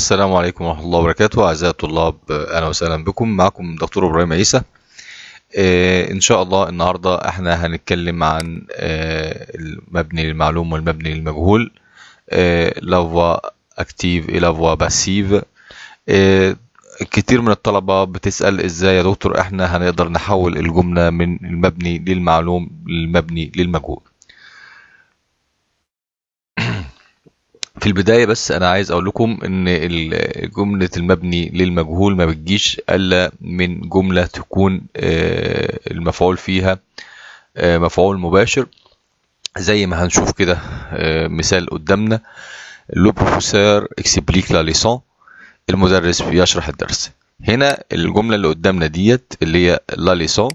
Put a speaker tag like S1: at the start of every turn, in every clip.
S1: السلام عليكم ورحمة الله وبركاته أعزائي الطلاب أهلا وسهلا بكم معكم دكتور إبراهيم عيسى آه، إن شاء الله النهاردة إحنا هنتكلم عن آه، المبني للمعلوم والمبني للمجهول لافوا أكتيف لافوا باسيف كتير من الطلبة بتسأل إزاي يا دكتور إحنا هنقدر نحول الجملة من المبني للمعلوم للمبني للمجهول في البدايه بس انا عايز اقول لكم ان جمله المبني للمجهول ما بتجيش الا من جمله تكون آه، المفعول فيها آه، مفعول مباشر زي ما هنشوف كده آه، مثال قدامنا لو بروفيسور اكسبليك لا ليسون المدرس بيشرح الدرس هنا الجمله اللي قدامنا ديت اللي هي لا ليسون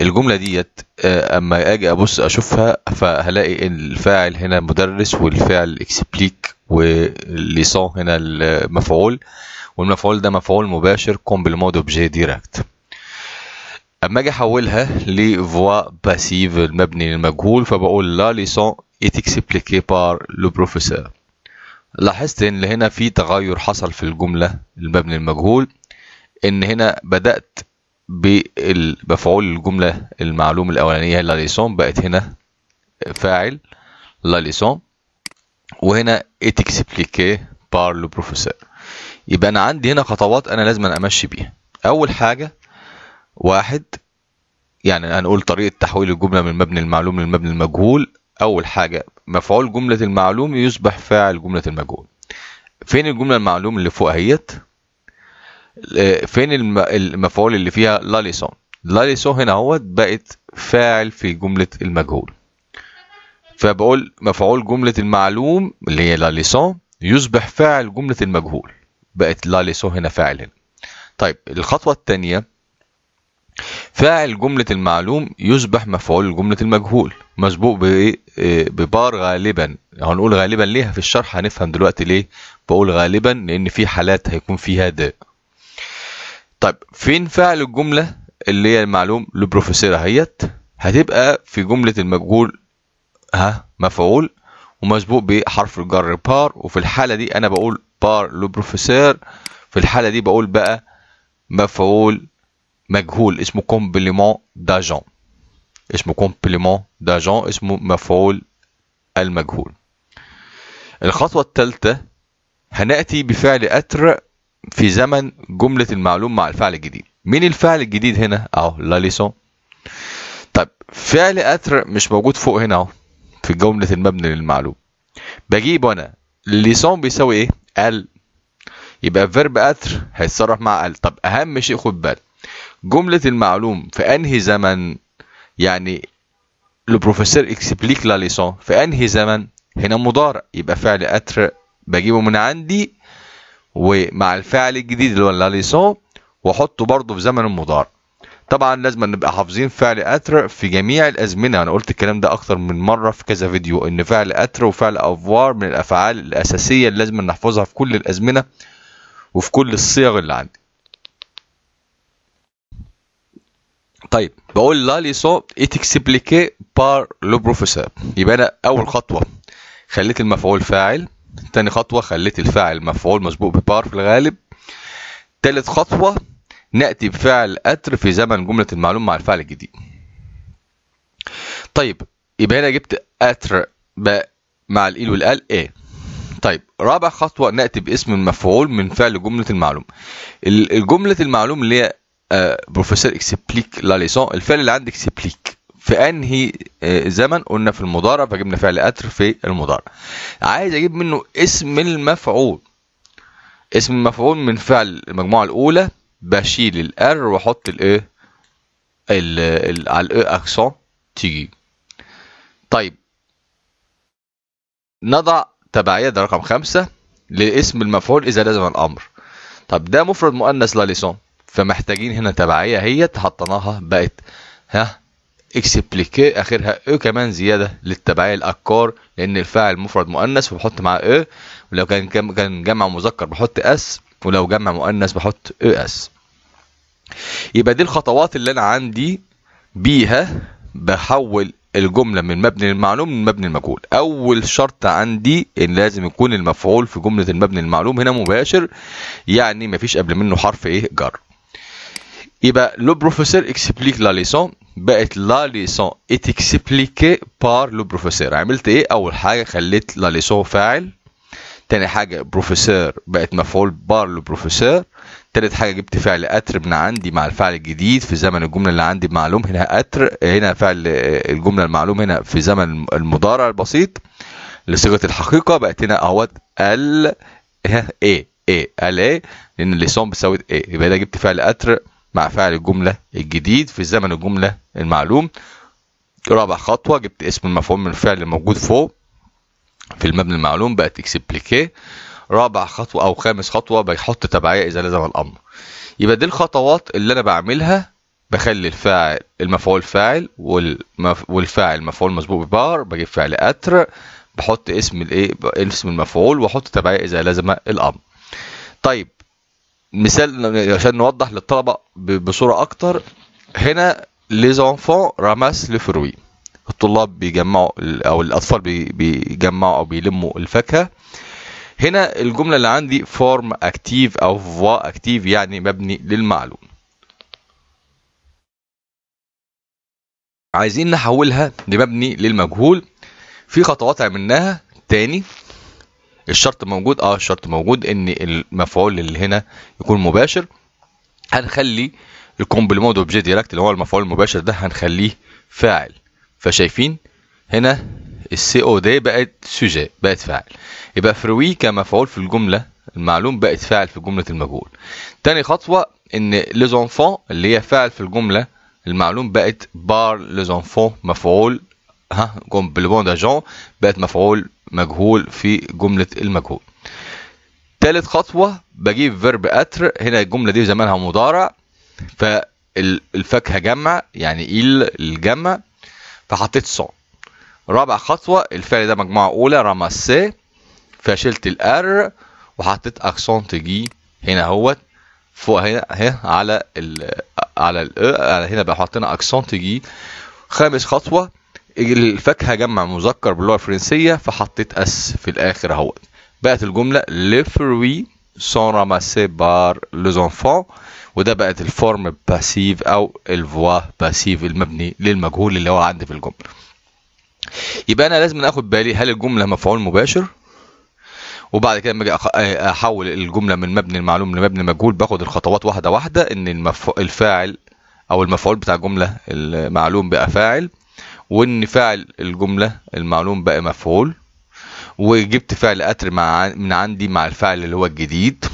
S1: الجملة ديت اما اجي ابص اشوفها فهلاقي الفاعل هنا مدرس والفعل اكسبليك وليسون هنا المفعول والمفعول ده مفعول مباشر كوم بالمود اوبجي اما اجي احولها لفوا باسيف المبني للمجهول فبقول لا ليسون اتيكسبليكي بار لو بروفيسور لاحظت ان هنا في تغير حصل في الجمله المبني المجهول ان هنا بدات بمفعول الجمله المعلوم الاولانيه لا ليسون بقت هنا فاعل لا ليسون وهنا ات اكسبليكي بار لو بروفيسور يبقى انا عندي هنا خطوات انا لازم أنا امشي بيها اول حاجه واحد يعني هنقول طريقه تحويل الجمله من مبني المعلوم للمبني المجهول اول حاجه مفعول جمله المعلوم يصبح فاعل جمله المجهول فين الجمله المعلوم اللي فوق اهيت آه، فين المفعول اللي فيها لا ليسون لا ليسون هنا اهوت بقت فاعل في جمله المجهول فبقول مفعول جملة المعلوم اللي هي لا ليسون يصبح فاعل جملة المجهول بقت لا ليسون هنا فاعل هنا طيب الخطوة الثانية فاعل جملة المعلوم يصبح مفعول جملة المجهول مسبوق إيه؟ إيه، ببار غالبا هنقول غالبا ليه في الشرح هنفهم دلوقتي ليه بقول غالبا لان في حالات هيكون فيها داء طيب فين فاعل الجملة اللي هي المعلوم لبروفيسور هيت هتبقى في جملة المجهول ها مفعول ومسبوق بحرف الجر بار وفي الحالة دي أنا بقول بار لو بروفيسور في الحالة دي بقول بقى مفعول مجهول اسمه كومبليمون داجون اسمه كومبليمون داجون اسمه مفعول المجهول الخطوة الثالثة هنأتي بفعل أتر في زمن جملة المعلوم مع الفعل الجديد مين الفعل الجديد هنا اهو لا ليسون طيب فعل أتر مش موجود فوق هنا اهو في جملة المبني للمعلوم بجيب أنا ليسون بيساوي إيه؟ ال يبقى فيرب أتر هيتصرف مع ال طب أهم شيء خد بالك جملة المعلوم في أنهي زمن يعني لو بروفيسور اكسبليك لا ليسون في أنهي زمن هنا مضارع يبقى فعل أتر بجيبه من عندي ومع الفعل الجديد اللي هو لا ليسون واحطه برضه في زمن المضارع طبعا لازم نبقى حافظين فعل اتر في جميع الازمنه انا قلت الكلام ده اكتر من مره في كذا فيديو ان فعل اتر وفعل افوار من الافعال الاساسيه اللي لازم نحفظها في كل الازمنه وفي كل الصيغ اللي عندي طيب بقول لا ليسون اتكسبليكي إيه بار لو بروفيسور يبقى انا اول خطوه خليت المفعول فاعل تاني خطوه خليت الفاعل مفعول مسبوق ببار في الغالب تالت خطوه ناتي بفعل اتر في زمن جمله المعلوم مع الفعل الجديد طيب يبقى هنا جبت اتر مع الايل والال ايه طيب رابع خطوه ناتي باسم المفعول من فعل جمله المعلوم الجمله المعلوم اللي هي آه، بروفيسور اكسبليك لا ليسون الفعل اللي عندك اكسبليك في انهي آه، زمن قلنا في المضارع فجبنا فعل اتر في المضارع عايز اجيب منه اسم المفعول اسم المفعول من فعل المجموعه الاولى بشيل الار واحط الايه e، على الاي اكسون e تيجي طيب نضع تبعية ده رقم خمسة لاسم المفعول إذا لزم الأمر طب ده مفرد مؤنث لا ليسون فمحتاجين هنا تبعية هي حطيناها بقت ها اكسبليكي اخرها او e كمان زياده للتبعيه الاكار لان الفاعل مفرد مؤنث وبحط معاه او ولو كان كان جمع مذكر بحط اس ولو جمع مؤنث بحط اس يبقى دي الخطوات اللي انا عندي بيها بحول الجمله من مبني المعلوم لمبني المجهول اول شرط عندي ان لازم يكون المفعول في جمله المبني المعلوم هنا مباشر يعني مفيش قبل منه حرف ايه جر يبقى لو بروفيسور اكسبليك لا ليسون بقت لا ليسون اتكسبليكي بار لو بروفيسور عملت ايه اول حاجه خليت لا ليسون فاعل تاني حاجة بروفيسور بقت مفعول بار لبروفيسور تالت حاجة جبت فعل أتر من عندي مع الفعل الجديد في زمن الجملة اللي عندي معلوم هنا أتر هنا فعل الجملة المعلوم هنا في زمن المضارع البسيط لصيغة الحقيقة بقت هنا اهوت ال ايه ايه ال ايه لان الليسون بتساوي ايه يبقى ده جبت فعل أتر مع فعل الجملة الجديد في زمن الجملة المعلوم رابع خطوة جبت اسم المفعول من الفعل الموجود فوق في المبنى المعلوم بقت اكسبليكيه رابع خطوه او خامس خطوه بيحط تبعيه اذا لزم الامر يبقى دي الخطوات اللي انا بعملها بخلي الفاعل المفعول فاعل والمف... والفاعل مفعول مسبوق ببار بجيب فعل اتر بحط اسم الايه اسم المفعول واحط تبعيه اذا لزم الامر طيب مثال عشان نوضح للطلبه بصوره اكتر هنا les enfants ramassent le fruit الطلاب بيجمعوا او الاطفال بيجمعوا او بيلموا الفاكهه هنا الجمله اللي عندي فورم اكتيف او فوا اكتيف يعني مبني للمعلوم عايزين نحولها لمبني للمجهول في خطوات عملناها تاني الشرط موجود اه الشرط موجود ان المفعول اللي هنا يكون مباشر هنخلي الكومبلمون اوبجيه دايركت اللي هو المفعول المباشر ده هنخليه فاعل فشايفين هنا السي او دي بقت سوجي بقت فاعل يبقى فروي كمفعول في الجمله المعلوم بقت فاعل في جمله المجهول تاني خطوه ان ليزونفون اللي هي فاعل في الجمله المعلوم بقت بار ليزونفون مفعول ها دا داجون بقت مفعول مجهول في جمله المجهول تالت خطوه بجيب فيرب اتر هنا الجمله دي زمانها مضارع فالفاكهه جمع يعني ايل الجمع فحطيت سون رابع خطوة الفعل ده مجموعة أولى رمسي فشلت الار وحطيت اكسون تجي هنا اهوت فوق هنا اهي على ال على ال على هنا بقى حطينا اكسون تجي خامس خطوه الفاكهه جمع مذكر باللغه الفرنسيه فحطيت اس في الاخر اهوت بقت الجمله لفروي sont ramassés par les enfants وده بقت الفورم باسيف او الفوا باسيف المبني للمجهول اللي هو عندي في الجمله يبقى انا لازم اخد بالي هل الجمله مفعول مباشر وبعد كده لما اجي احول الجمله من مبني المعلوم لمبني مجهول باخد الخطوات واحده واحده ان الفاعل او المفعول بتاع الجمله المعلوم بقى فاعل وان فاعل الجمله المعلوم بقى مفعول وجبت فعل قتر مع من عندي مع الفعل اللي هو الجديد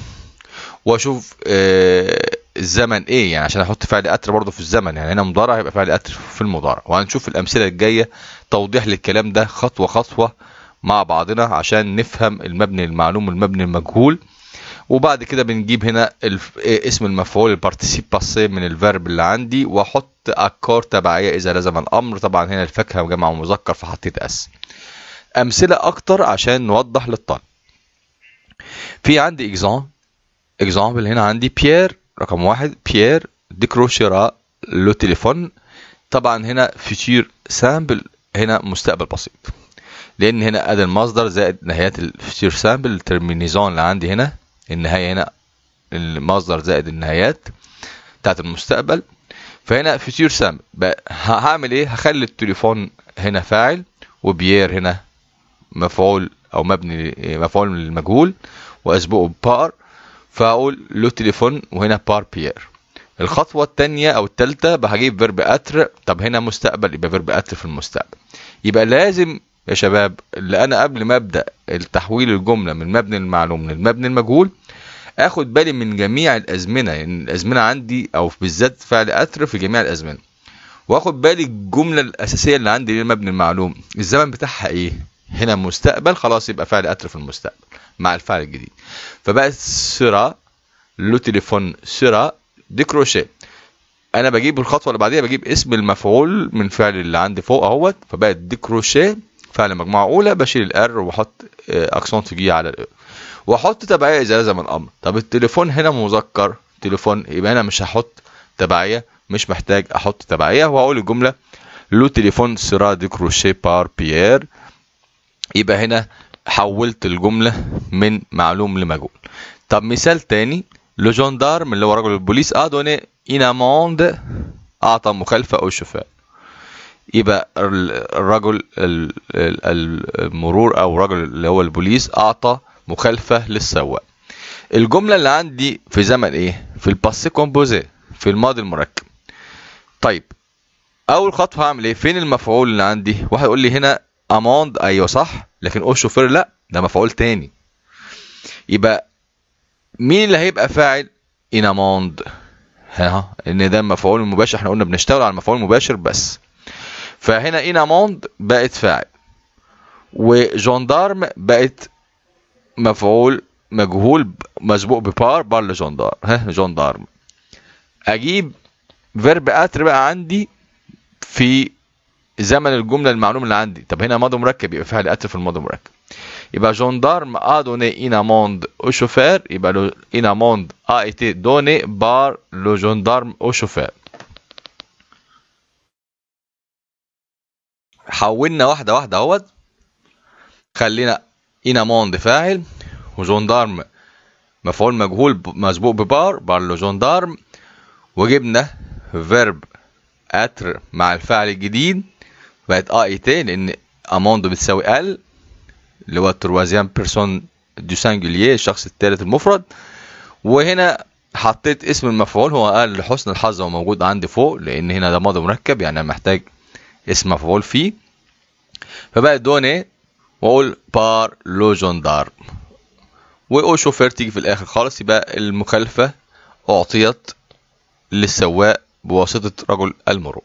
S1: واشوف آه، الزمن ايه يعني عشان احط فعل قتر برضه في الزمن يعني هنا مضارع يبقى فعل قتر في المضارع وهنشوف الامثله الجايه توضيح للكلام ده خطوه خطوه مع بعضنا عشان نفهم المبني المعلوم والمبني المجهول وبعد كده بنجيب هنا آه، اسم المفعول البارتيسيب من الفيرب اللي عندي واحط اكار تبعيه اذا لزم الامر طبعا هنا الفاكهه جمع مذكر فحطيت اس امثله اكتر عشان نوضح للطالب في عندي اكزامبل اكزامبل هنا عندي بيير رقم واحد بيير ديكروشيرا لو تليفون طبعا هنا فيتير سامبل هنا مستقبل بسيط لان هنا ادي المصدر زائد نهايات الفيتير سامبل الترمينيزون اللي عندي هنا النهايه هنا المصدر زائد النهايات بتاعت المستقبل فهنا فيتير سامبل هعمل ايه هخلي التليفون هنا فاعل وبيير هنا مفعول او مبني مفعول للمجهول واسبقه بار فاقول له تليفون وهنا بار بيير الخطوة التانية أو التالتة بجيب فيرب أتر طب هنا مستقبل يبقى فيرب أتر في المستقبل يبقى لازم يا شباب اللي أنا قبل ما أبدأ التحويل الجملة من مبني المعلوم للمبني المجهول آخد بالي من جميع الأزمنة يعني الأزمنة عندي أو بالذات فعل أتر في جميع الأزمنة وآخد بالي الجملة الأساسية اللي عندي للمبني المعلوم الزمن بتاعها إيه هنا مستقبل خلاص يبقى فعل قتل في المستقبل مع الفعل الجديد فبقت سرا لو تليفون سرا كروشيه انا بجيب الخطوه اللي بعديها بجيب اسم المفعول من فعل اللي عندي فوق اهوت فبقت دي كروشيه فعل مجموعه اولى بشيل الار واحط آه، اكسنت في جي على الار واحط تبعيه اذا لزم الامر طب التليفون هنا مذكر تليفون يبقى انا مش هحط تبعيه مش محتاج احط تبعيه وهقول الجمله لو تليفون سرا كروشيه بار بيير يبقى هنا حولت الجملة من معلوم لمجهول طب مثال تاني لو جندارم اللي هو رجل البوليس اه دوني ان اموند اعطى مخالفة او شفاء يبقى الرجل المرور او رجل اللي هو البوليس اعطى مخالفة للسواق الجملة اللي عندي في زمن ايه في الباسي كومبوزي في الماضي المركب طيب اول خطوة هعمل ايه فين المفعول اللي عندي واحد يقول لي هنا اموند ايوه صح لكن او شوفير لا ده مفعول تاني يبقى مين اللي هيبقى فاعل ان اموند ها ان ده المفعول المباشر احنا قلنا بنشتغل على المفعول المباشر بس فهنا ان اموند بقت فاعل وجندارم بقت مفعول مجهول مسبوق ببار بار لجندار ها جندارم اجيب فيرب اتر بقى عندي في زمن الجمله المعلوم اللي عندي طب هنا ماضي مركب يبقى فعل الاتر في الماضي مركب يبقى جوندارم ا دوني انا موند او شوفير يبقى لو انا موند ا ايتي دوني بار لو جوندارم او شوفير حولنا واحده واحده اهوت خلينا انا موند فاعل وجوندارم مفعول مجهول مسبوق ببار بار لو جوندارم وجبنا فيرب اتر مع الفعل الجديد بقت اه إيه تي لان اموندو بتساوي ال اللي هو التروازيان بيرسون دو سانجوليه الشخص الثالث المفرد وهنا حطيت اسم المفعول هو قال لحسن الحظ هو موجود عندي فوق لان هنا ده ماضي مركب يعني انا محتاج اسم مفعول فيه فبقى دوني واقول بار لو جوندار واو شوفير تيجي في الاخر خالص يبقى المخالفه اعطيت للسواق بواسطه رجل المرور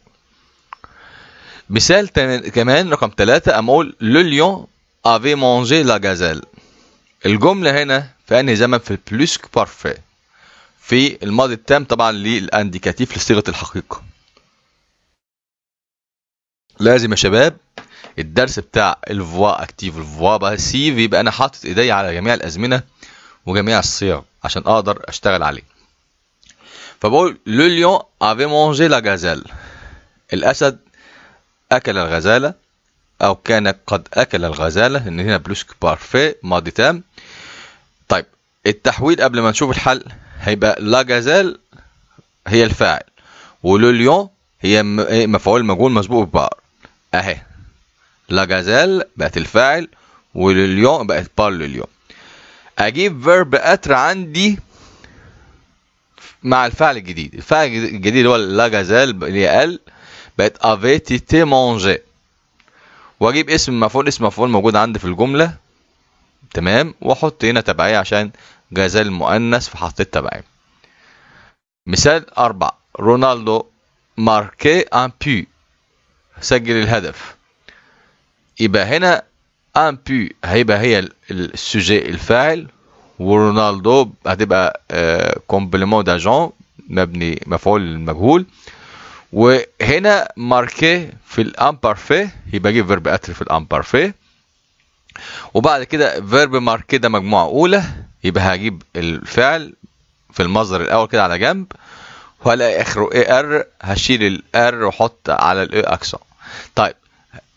S1: مثال كمان رقم ثلاثة قام اقول لوليون افي مونجي لا جازيل الجملة هنا في انهي زمن في البلوسك بارفي في الماضي التام طبعا للانديكاتيف لصيغة الحقيقة لازم يا شباب الدرس بتاع الفوا اكتيف الفوا باسيف يبقى انا حاطط ايدي على جميع الازمنه وجميع الصيغ عشان اقدر اشتغل عليه فبقول لو ليون افي مونجي لا غازال الاسد أكل الغزالة أو كان قد أكل الغزالة إن هنا بلوسك بارفي ماضي تام طيب التحويل قبل ما نشوف الحل هيبقى لا غزال هي الفاعل ولو ليون هي مفعول مجهول مسبوق ببار أهي لا غزال بقت الفاعل ليون بقت بار لليون اجيب فيرب اتر عندي مع الفعل الجديد الفعل الجديد هو لا غزال اللي هي بقت افيتي تي مانجي واجيب اسم مفعول اسم مفعول موجود عندي في الجمله تمام واحط هنا تبعيه عشان جزال مؤنث فحطيت تبعيه مثال أربعة رونالدو ماركي ان بي سجل الهدف يبقى هنا ان بي هيبقى هي السوجي الفاعل ورونالدو هتبقى كومبليمون آه، داجون مبني مفعول المجهول وهنا ماركيه في الامبارفيه يبقى اجيب فيرب اتري في الامبارفيه وبعد كده فيرب ماركيه ده مجموعه اولى يبقى هجيب الفعل في المصدر الاول كده على جنب وهلاقي اخره اي ار هشيل الار واحط على الاي اكسون طيب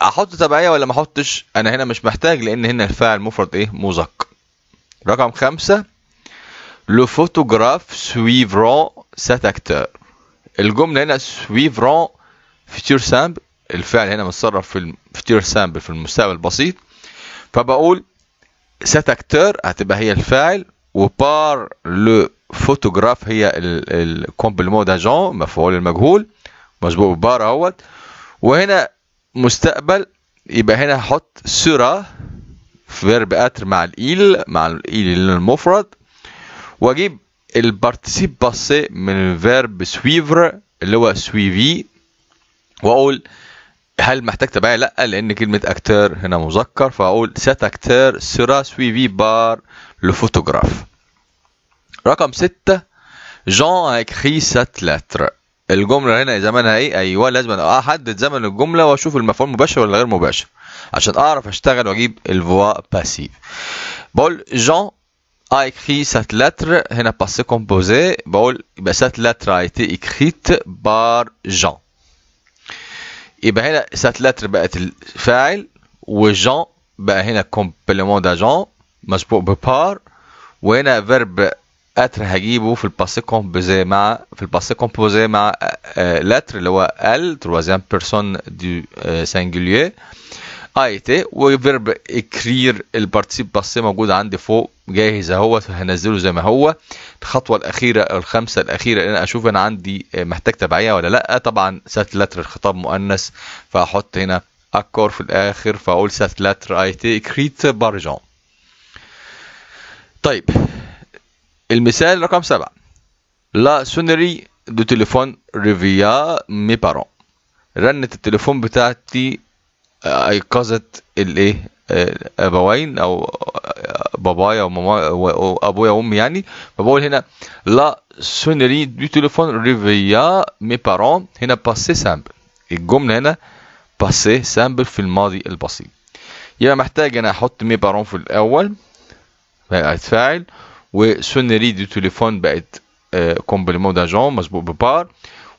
S1: احط تبعيه ولا ما احطش انا هنا مش محتاج لان هنا الفاعل مفرد ايه مزق رقم خمسة لو فوتوغراف سويفرون سات اكتور الجمله هنا suivront future سامبل الفعل هنا متصرف في future سامبل في المستقبل البسيط فبقول ستكتر هتبقى هي الفاعل وبار لو فوتوغراف هي الكومبلمون داجون مفعول المجهول مسبوق بار اهوت وهنا مستقبل يبقى هنا هحط سورا فيرب اتر مع الايل مع الايل المفرد واجيب البارتيسيب باسي من الفيرب سويفر اللي هو سويفي واقول هل محتاج تبعية؟ لا لان كلمة اكتر هنا مذكر فاقول سات اكتر سرا سويفي بار لو فوتوغراف رقم ستة جون اكري سات لتر الجملة هنا زمنها ايه؟ ايوه لازم احدد زمن الجملة واشوف المفعول مباشر ولا غير مباشر عشان اعرف اشتغل واجيب الفوا باسيف بقول جون A écrit cette lettre, هنا a passé composé. Bon, cette lettre a été écrite par Jean. يبقى هنا سات لاتر بقت الفاعل وجان بقى هنا كومبلمون دا جان مسبوق ببار وهنا فيرب اتر هجيبه في الباسي كومبوزي مع في الباسي كومبوزي مع آه، لتر اللي هو ال تروازيام بيرسون دو سانجوليير ايت وفيرب كرير البارتيسيب باس موجود عندي فوق جاهز اهوت هنزله زي ما هو الخطوه الاخيره الخمسه الاخيره ان انا اشوف انا عندي آه، محتاج تبعيه ولا لا طبعا سات لاتر الخطاب مؤنث فاحط هنا اكور في الاخر فاقول سات اي تي كريت بارجون طيب المثال رقم سبعة لا سونري دو تليفون ريفيا مي بارون رنة التليفون بتاعتي ايقظت الايه ابوين آه، او بابايا وابويا وامي يعني فبقول هنا لا سونري دو تليفون ريفيا مي بارون هنا باسي سامبل الجمله هنا باسي سامبل في الماضي البسيط يبقى محتاج انا احط مي بارون في الاول بقت فاعل وسونري دو تليفون بقت كومبليمون داجون مسبوق ببار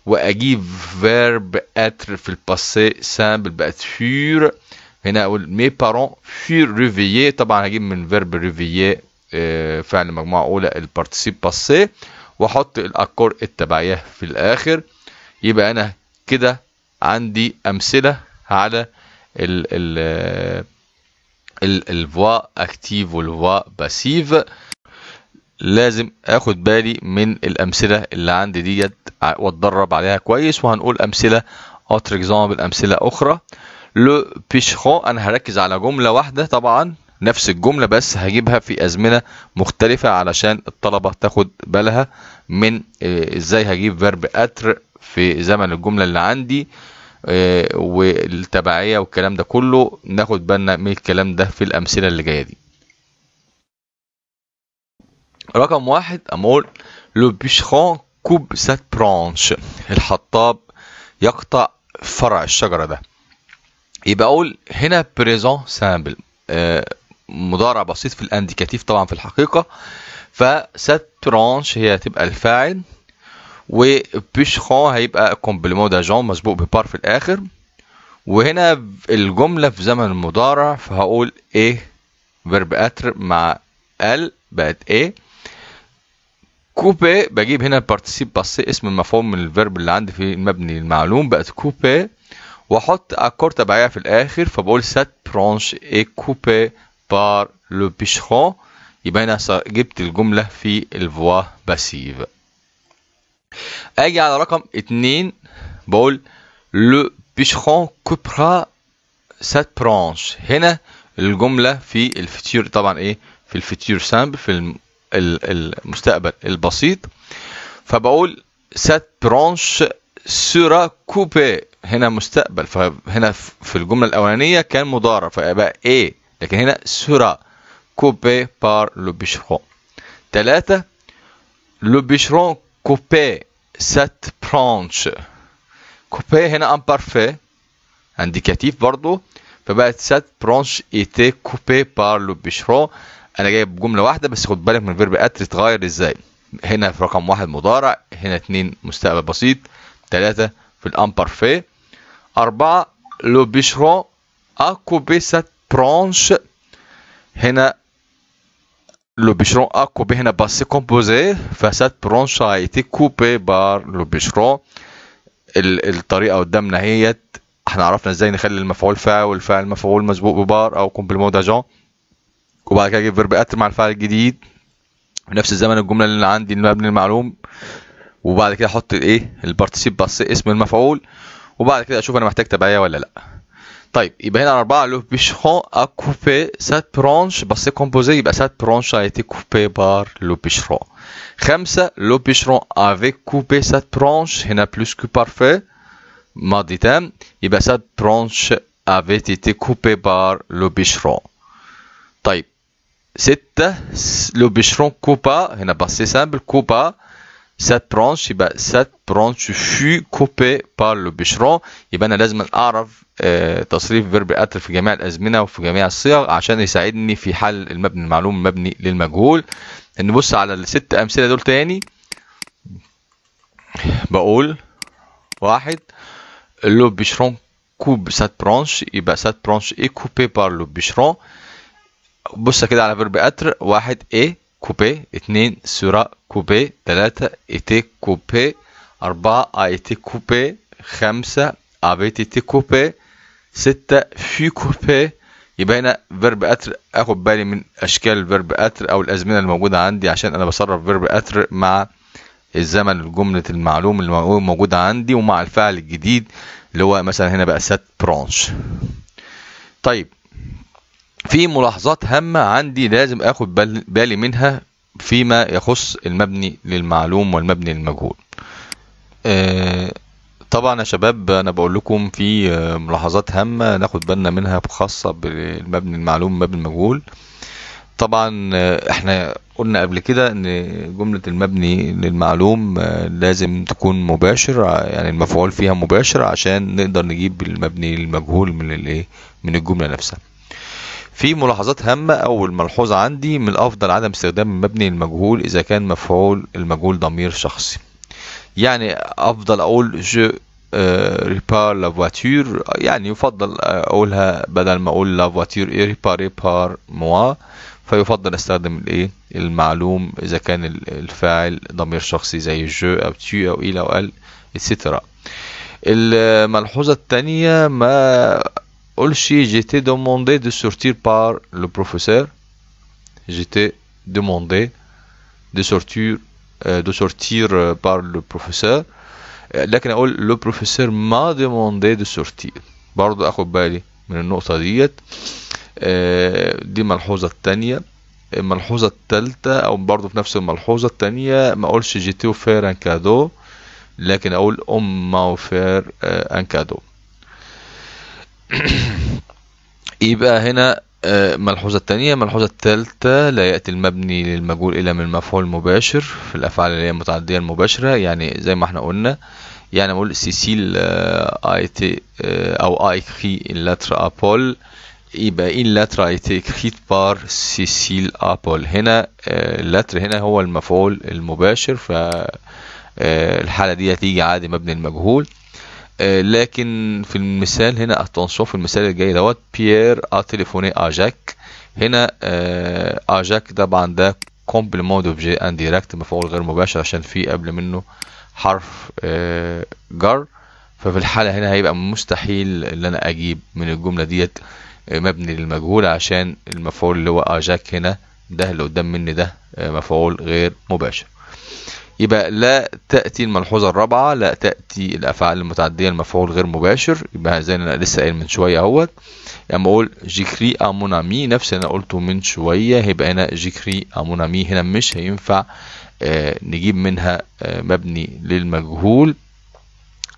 S1: واجيب فيرب اتر في الباسي سامبل بقت فور هنا اقول مي بارون فور ريفيي طبعا هجيب من فيرب ريفيي euh, فعل مجموعه اولى البارتيسيب باسي واحط الاكور التبعيه في الاخر يبقى انا كده عندي امثله على ال ال الفوا اكتيف والفوا باسيف لازم اخد بالي من الامثله اللي عندي ديت واتدرب عليها كويس وهنقول امثله اوتر اكزامبل امثله اخرى لو بيشخون انا هركز على جمله واحده طبعا نفس الجمله بس هجيبها في ازمنه مختلفه علشان الطلبه تاخد بالها من آه، ازاي هجيب فيرب اتر في زمن الجمله اللي عندي آه، والتبعيه والكلام ده كله ناخد بالنا من الكلام ده في الامثله اللي جايه دي رقم واحد أمول لو بيشخون كوب سات برانش الحطاب يقطع فرع الشجرة ده يبقى أقول هنا بريزون سامبل آه، مضارع بسيط في الانديكاتيف طبعا في الحقيقة فسات برانش هي هتبقى الفاعل وبيشخون هيبقى كومبلمون دا جون مسبوق ببار في الآخر وهنا الجملة في زمن المضارع فهقول ايه فيرب اتر مع ال بقت ايه كوبي بجيب هنا بارتيسيب باسي اسم المفهوم من الفيرب اللي عندي في المبني المعلوم بقت كوبي واحط اكور تبعيه في الاخر فبقول سات برانش اي كوبي بار لو بيشرون يبقى هنا جبت الجمله في الفوا باسيف اجي على رقم اتنين بقول لو بيشرون كوبرا سات برانش هنا الجمله في الفيتير طبعا ايه في الفيتير سامبل في المستقبل البسيط فبقول سات برونش سورا كوبي هنا مستقبل فهنا في الجمله الاولانيه كان مضارع فيبقى ايه لكن هنا سورا كوبي بار لو بيشرون ثلاثه لو بيشرون كوبي سات برونش كوبي هنا امبارفي انديكاتيف برضه فبقت سات برونش ايتي كوبي بار لو بيشرون انا جايب جمله واحده بس خد بالك من فيرب ات تتغير ازاي هنا في رقم واحد مضارع هنا اتنين مستقبل بسيط تلاتة في الامبارفي أربعة لو بيشرون اكوبي سات برانش هنا لو بيشرون اكوبي هنا بس كومبوزي فسات برانش هايتي كوبي بار لو بيشرون الطريقه قدامنا هيت احنا عرفنا ازاي نخلي المفعول فاعل والفاعل مفعول مسبوق ببار او كومبلمون داجون وبعد كده اجيب فيرب اترم مع الفعل الجديد بنفس الزمن الجمله اللي عندي المبني المعلوم وبعد كده احط الايه البارتيسيب بس اسم المفعول وبعد كده اشوف انا محتاج تبعيه ولا لا طيب يبقى هنا أربعة لو بيشرون a coupé سات branche بس كومبوزي يبقى سات برونش أيتي كوبي بار لو بيش bûcheron خمسة لو بيشرون أفي كوبي سات برونش هنا بلوس كو بارفي ماضي تام يبقى cette أفي تي كوبي بار لو بيش bûcheron طيب ستة لو بيشرون كوبا هنا بس سامبل كوبا سات برانش يبقى سات برانش شو كوبي بار لو بيشرون يبقى انا لازم اعرف آه، تصريف فيرب اتر في جميع الازمنه وفي جميع الصيغ عشان يساعدني في حل المبني المعلوم المبني للمجهول نبص على الست امثله دول تاني بقول واحد لو بيشرون كوب سات برانش يبقى سات برانش اي كوبي بار لو بيشرون بص كده على فيرب اتر واحد ايه كوبي اتنين سورا كوبي تلاتة ايتي كوبي أربعة ايتي كوبي خمسة ابيتي تي كوبي ستة في كوبي يبقى هنا فيرب اتر اخد بالي من اشكال الفيرب اتر او الازمنه اللي موجوده عندي عشان انا بصرف فيرب اتر مع الزمن الجملة المعلوم اللي موجوده عندي ومع الفعل الجديد اللي هو مثلا هنا بقى سات برونش طيب في ملاحظات هامة عندي لازم اخد بالي منها فيما يخص المبني للمعلوم والمبني للمجهول آه، طبعا يا شباب انا بقول لكم في آه، ملاحظات هامة ناخد بالنا منها خاصة بالمبني المعلوم والمبني المجهول طبعا آه، احنا قلنا قبل كده ان جملة المبني للمعلوم لازم تكون مباشر يعني المفعول فيها مباشر عشان نقدر نجيب المبني المجهول من الايه من الجملة نفسها في ملاحظات هامة أول ملحوظة عندي من الأفضل عدم استخدام المبني المجهول إذا كان مفعول المجهول ضمير شخصي يعني أفضل أقول جو ريبار لا فواتور يعني يفضل أقولها بدل ما أقول لا إيه ريبار ريبار موا فيفضل استخدم الايه المعلوم اذا كان الفاعل ضمير شخصي زي جو او تي او الى او ال اتسترا الملحوظة الثانية ما j'étais demandé de sortir par le professeur. J'étais demandé de sortir euh, de sortir euh, par le professeur. Euh, le professeur m'a demandé de sortir. je أخذ بالي on النقطة دي دي ملحوظة تانية الملحوظة التالتة un برضو je vais j'étais يبقى هنا آه، ملحوظة تانية ملحوظة الثالثة لا يأتي المبني للمجهول إلا من مفعول مباشر في الأفعال اللي هي المتعدية المباشرة يعني زي ما احنا قلنا يعني أقول سيسيل آه، آي تي آه، أو آي كخي اللاتر أبول يبقى إن لاتر آي تي كخيت بار سيسيل أبول هنا اللاتر هنا هو المفعول المباشر ف الحالة دي هتيجي عادي مبني المجهول آه، لكن في المثال هنا اتونسون في المثال الجاي دوت بيير ا تليفوني اجاك هنا اجاك آه، طبعا ده كومبلمون دوبجي انديركت مفعول غير مباشر عشان في قبل منه حرف آه، جر ففي الحالة هنا هيبقى مستحيل ان انا اجيب من الجملة ديت مبني للمجهول عشان المفعول اللي هو اجاك هنا ده اللي قدام مني ده مفعول غير مباشر يبقى لا تأتي الملحوظة الرابعة لا تأتي الأفعال المتعدية المفعول غير مباشر يبقى زي أنا لسه قايل من شوية أهوت لما أقول جيكري أمونامي نفس اللي أنا قلته من شوية هيبقى هنا جيكري أمونامي هنا مش هينفع آه نجيب منها آه مبني للمجهول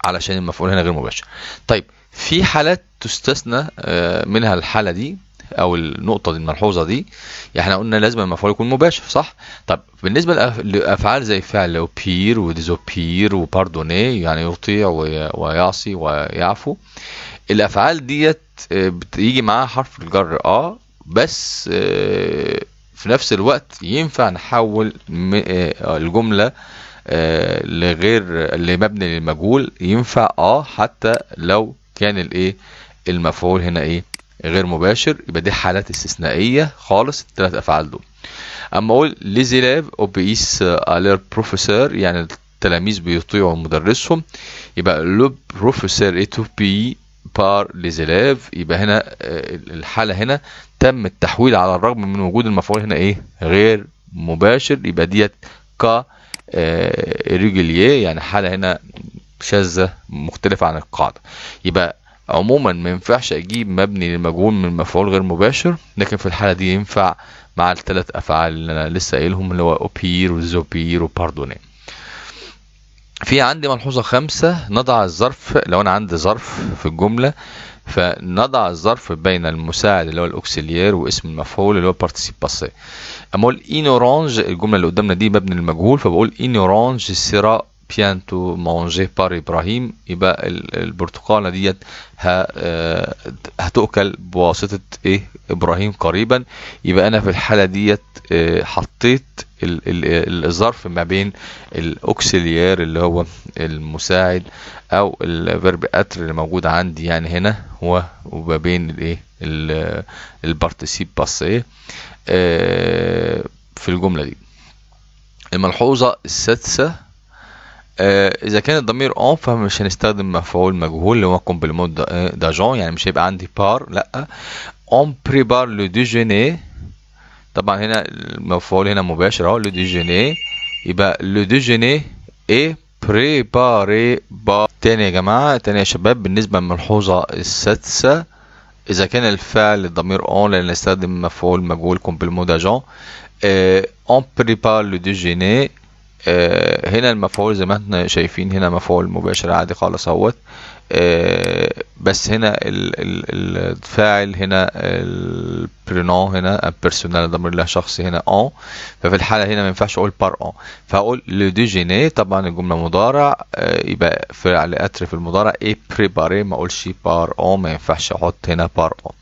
S1: علشان المفعول هنا غير مباشر طيب في حالات تستثنى آه، منها الحالة دي او النقطه دي الملحوظه دي يعني احنا قلنا لازم المفعول يكون مباشر صح طب بالنسبه لافعال زي فعل بير وديزوبير وباردوني يعني يطيع ويعصي ويعفو الافعال ديت آه، بيجي معاها حرف الجر اه بس آه، في نفس الوقت ينفع نحول آه، الجمله لغير لمبني للمجهول ينفع اه حتى لو كان الايه المفعول هنا ايه غير مباشر يبقى دي حالات استثنائيه خالص الثلاث افعال دول اما اقول ليزيلاف اوبيس الير بروفيسور يعني التلاميذ بيطيعوا مدرسهم يبقى لو بروفيسور اي تو بي بار ليزيلاف يبقى هنا آه، الحاله هنا تم التحويل على الرغم من وجود المفعول هنا ايه غير مباشر يبقى ديت كا ريجليه يعني حاله هنا شاذه مختلفه عن القاعده يبقى عموما ما ينفعش اجيب مبني للمجهول من مفعول غير مباشر لكن في الحاله دي ينفع مع الثلاث افعال اللي انا لسه قايلهم اللي هو اوبير وزوبير وباردوني في عندي ملحوظه خمسه نضع الظرف لو انا عندي ظرف في الجمله فنضع الظرف بين المساعد اللي هو الاوكسيليير واسم المفعول اللي هو بارتيسيب باسي اما اقول ان اورانج الجمله اللي قدامنا دي مبني للمجهول فبقول ان اورانج سيرا بيانتو مونجيه بار ابراهيم يبقى البرتقاله ديت آه، هتؤكل بواسطه ايه ابراهيم قريبا يبقى انا في الحاله ديت آه، حطيت الظرف ما بين الاوكسيليار اللي هو المساعد او الفيرب اتر اللي موجود عندي يعني هنا هو وما بين الايه البارتيسيب باسيه آه، في الجمله دي الملحوظه السادسه آه، اذا كان الضمير اون فمش هنستخدم مفعول مجهول اللي هو كومبلمون آه، داجون يعني مش هيبقى عندي بار لا اون بريبار لو ديجيني طبعا هنا المفعول هنا مباشر اهو لو ديجيني يبقى لو ديجيني اي بريباري بار تاني يا جماعه تاني يا شباب بالنسبه للملحوظه السادسه اذا كان الفعل الضمير اون لان نستخدم مفعول مجهول كومبلمون داجون اون بريبار لو ديجيني آه، هنا المفعول زي ما احنا شايفين هنا مفعول مباشر عادي خالص اهوت آه، بس هنا الفاعل هنا البرينون هنا بيرسونال ضمير له شخصي هنا اون ففي الحاله هنا ما ينفعش اقول بار اون فاقول لو ديجيني طبعا الجمله مضارع آه، يبقى فعل اتر في المضارع اي بريباري ما اقولش بار اون ما ينفعش احط هنا بار اون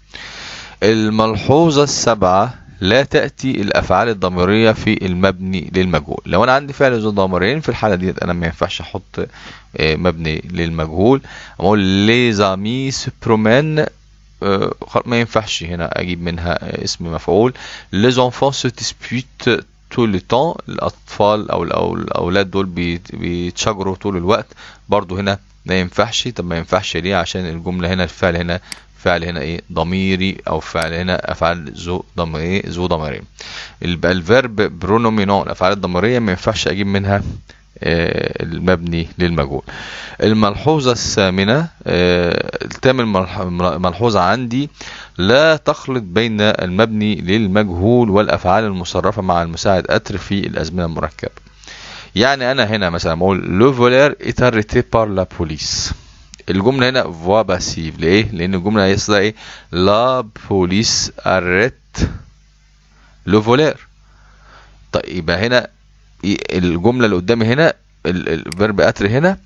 S1: الملحوظه السابعه لا تأتي الأفعال الضميرية في المبني للمجهول لو أنا عندي فعل ذو ضميرين في الحالة دي أنا ما ينفعش أحط آه، مبني للمجهول أقول لي زامي سبرومان ما ينفعش هنا أجيب منها آه، اسم مفعول ليزونفون enfants se disputent طول الوقت الأطفال أو الأولاد دول بيتشاجروا طول الوقت برضو هنا ما ينفعش طب ما ينفعش ليه عشان الجملة هنا الفعل هنا فعل هنا ايه ضميري او فعل هنا افعال ذو ضمير ايه ذو ضميرين يبقى الفيرب برونومينون الافعال الضميريه ما ينفعش اجيب منها آه، المبني للمجهول الملحوظة الثامنة آه، التام الملحوظة عندي لا تخلط بين المبني للمجهول والأفعال المصرفة مع المساعد أتر في الأزمنة المركبة يعني انا هنا مثلا بقول لو فولير اتاريتي بار لا بوليس الجمله هنا فوا باسيف ليه لان الجمله هيصدر ايه لا بوليس اريت لو فولير طيب يبقى هنا الجمله اللي قدامي هنا الفيرب اتر هنا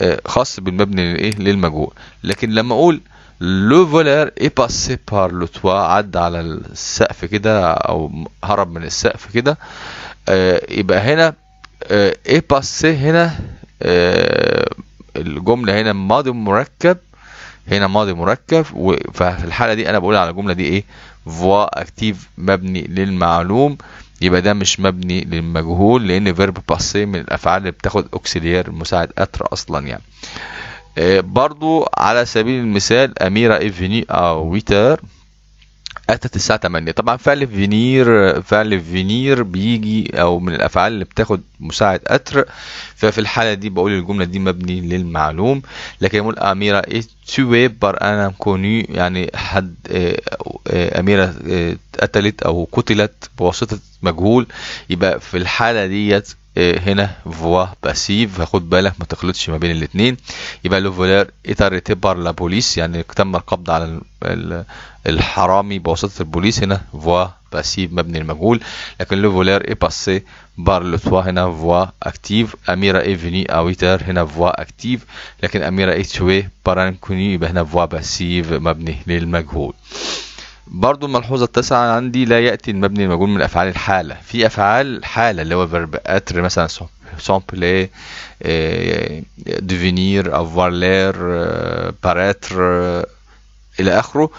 S1: آه، خاص بالمبني للايه للمجهول لكن لما اقول لو فولير اي باسي بار لو توا عدى على السقف كده او هرب من السقف كده آه، يبقى هنا آه، ايه باسي هنا آه، الجمله هنا ماضي مركب هنا ماضي مركب ففي الحاله دي انا بقول على الجمله دي ايه فوا اكتيف مبني للمعلوم يبقى ده مش مبني للمجهول لان فيرب باسي من الافعال اللي بتاخد اوكسيليير مساعد اتر اصلا يعني آه، برضو على سبيل المثال اميره ايفيني او ويتر اتت الساعه 8 طبعا فعل فينير فعل فينير بيجي او من الافعال اللي بتاخد مساعد اتر ففي الحاله دي بقول الجمله دي مبني للمعلوم لكن يقول اميره توي بار انا كوني يعني حد آه، آه، اميره آه، قتلت او قتلت بواسطه مجهول يبقى في الحاله ديت إيه، هنا فوا باسيف خد بالك ما تخلطش ما بين الاثنين يبقى لو فولير ايتر بار لا بوليس يعني تم القبض على الحرامي بواسطه البوليس هنا فوا باسيف مبني المجهول لكن لو فولير اي باسي بار لو توا هنا فوا اكتيف اميره اي فيني اويتر هنا فوا اكتيف لكن اميره اي توي بار انكوني يبقى هنا فوا باسيف مبني للمجهول برضو الملحوظة التاسعة عندي لا يأتي المبني المجهول من أفعال الحالة في أفعال حالة اللي هو فيرب أتر مثلا سامبلي ديفينير أفوار لير باراتر الى اخره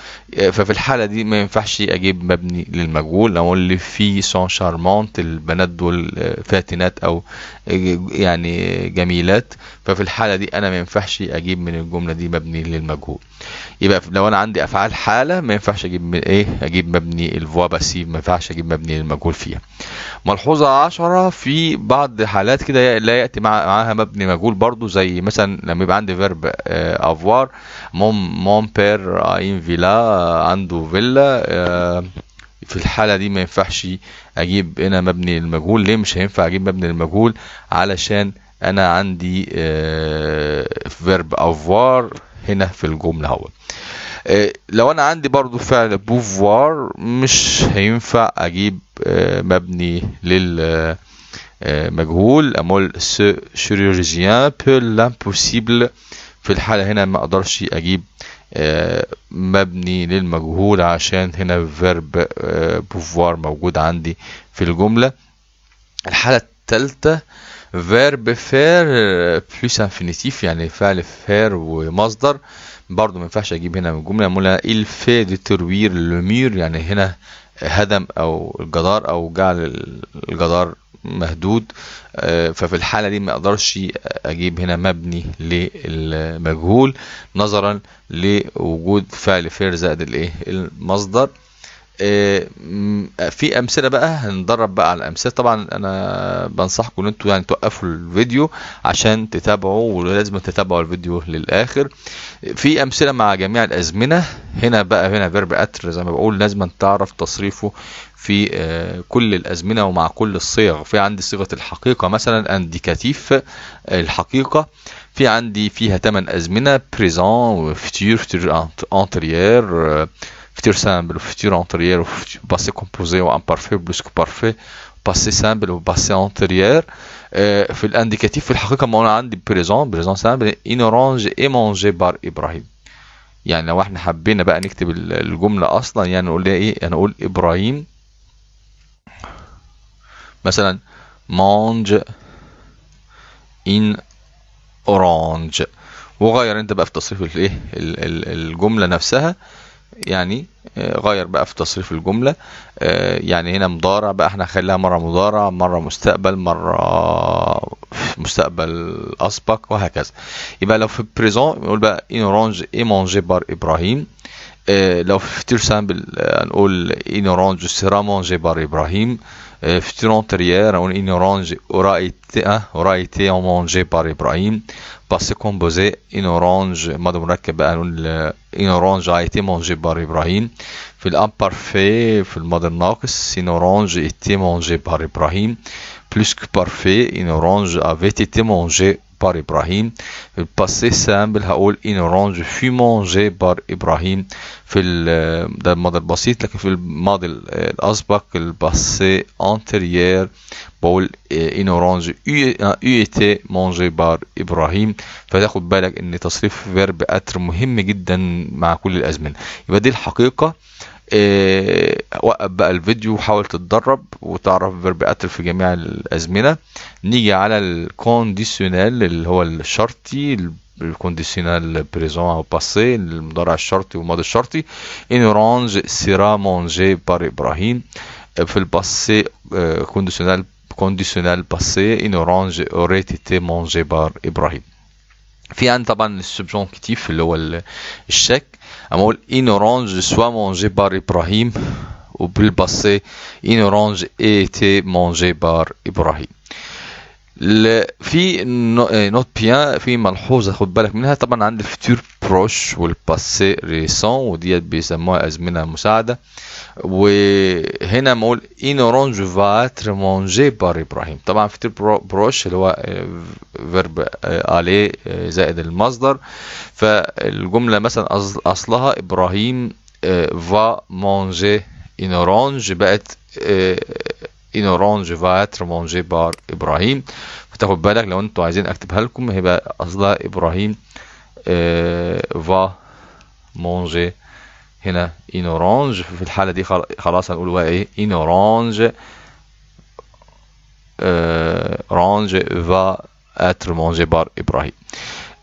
S1: ففي الحاله دي ما ينفعش اجيب مبني للمجهول لو اقول لي في سون شارمونت البنات دول آه، فاتنات او آه، يعني آه، جميلات ففي الحاله دي انا ما ينفعش اجيب من الجمله دي مبني للمجهول يبقى لو انا عندي افعال حاله ما ينفعش اجيب من ايه اجيب مبني الفوا باسيف ما ينفعش اجيب مبني للمجهول فيها ملحوظه عشرة في بعض حالات كده لا ياتي معاها مبني مجهول برضو زي مثلا لما يبقى عندي فيرب افوار مون مون بير قايم فيلا عنده فيلا في الحالة دي ما ينفعش اجيب هنا مبني للمجهول ليه مش هينفع اجيب مبني للمجهول علشان انا عندي فيرب uh, افوار هنا في الجملة اهو uh, لو انا عندي برضو فعل بوفوار مش هينفع اجيب uh, مبني لل مجهول امول سو شيرورجيان بو لامبوسيبل في الحالة هنا ما اقدرش اجيب آه، مبني للمجهول عشان هنا فيرب آه، بوفوار موجود عندي في الجملة الحالة الثالثة فيرب فير بلوس انفينيتيف يعني فعل فير ومصدر برضو ما ينفعش اجيب هنا من الجمله مولا الفي تروير لومير يعني هنا هدم او الجدار او جعل الجدار مهدود آه، ففي الحالة دي ما اقدرش اجيب هنا مبني للمجهول نظرا لوجود فعل فير زائد الايه المصدر آه، في امثله بقى هندرب بقى على الامثله طبعا انا بنصحكم ان انتوا يعني توقفوا الفيديو عشان تتابعوا ولازم تتابعوا الفيديو للاخر في امثله مع جميع الازمنه هنا بقى هنا فيرب اتر زي ما بقول لازم تعرف تصريفه في آه، كل الأزمنة ومع كل الصيغ في عندي صيغة الحقيقة مثلا انديكاتيف الحقيقة في عندي فيها 8 أزمنة بريزون futur futur antérieur آه، futur simple futur antérieur كومبوزي وان بارفي بلوس كو بارفي باسي سامبل وباسي انتريير في الانديكاتيف في الحقيقة ما أنا عندي بريزون بريزون سامبل ان اورانج اي مونجي بار إبراهيم يعني لو احنا حبينا بقى نكتب الجملة أصلا يعني نقول لها ايه أنا يعني أقول إبراهيم مثلا مانج ان اورانج وغير انت بقى في تصريف الايه الجمله نفسها يعني آه، غير بقى في تصريف الجمله آه، يعني هنا مضارع بقى احنا هنخليها مره مضارع مره مستقبل مره مستقبل اسبق وهكذا يبقى لو في بريزون نقول بقى ان اورانج اي مانجي بار ابراهيم آه، لو في فيتير سامبل هنقول ان اورانج سيرا مانجي بار ابراهيم Euh, futur antérieure une orange aura été, hein, aura été mangée par Ibrahim parce qu'on posait une orange une orange a été mangée par Ibrahim parfait l'imparfait une orange a été mangée par Ibrahim plus que parfait une orange avait été mangée par Ibrahim في الباسي سامبل هقول ان اورانج في مونجي بار إبراهيم في ده الماضي البسيط لكن في الماضي الأسبق الباسي انتريير بقول ان اورانج ايتي مونجي بار إبراهيم فتاخد بالك ان تصريف فيرب اتر مهم جدا مع كل الأزمنة يبقى دي الحقيقة آه، وقف بقى الفيديو وحاول تتدرب وتعرف فيرب قتل في جميع الازمنه نيجي على الكونديسيونال اللي هو الشرطي الكونديسيونال بريزون او باسي المضارع الشرطي والماضي الشرطي ان اورانج سيرا مونجي بار ابراهيم في الباسي كونديسيونال كونديسيونال باسي ان اورانج اوريت تي مونجي بار ابراهيم في عندنا طبعا السبجونكتيف اللي هو الشك اما une orange اورانج mangée par بار ou par le passé une orange a été mangée par في إيه، نوت بيان في ملحوظه خد بالك منها طبعا عند الفتور بروش والباسي ريسون وديت بيسموها ازمنه مساعده وهنا بقول ان اورانج فاتر être بار ابراهيم طبعا في بروش اللي هو فيرب آه، الي آه، آه، زائد المصدر فالجمله مثلا اصلها ابراهيم فا مونجي ان اورانج بقت ان اورانج فاتر être بار ابراهيم فتاخد بالك لو انتوا عايزين اكتبها لكم هيبقى اصلها ابراهيم فا مونجي هنا in orange في الحالة دي خلاص هنقول بقى ايه in orange orange va être mangé par إبراهيم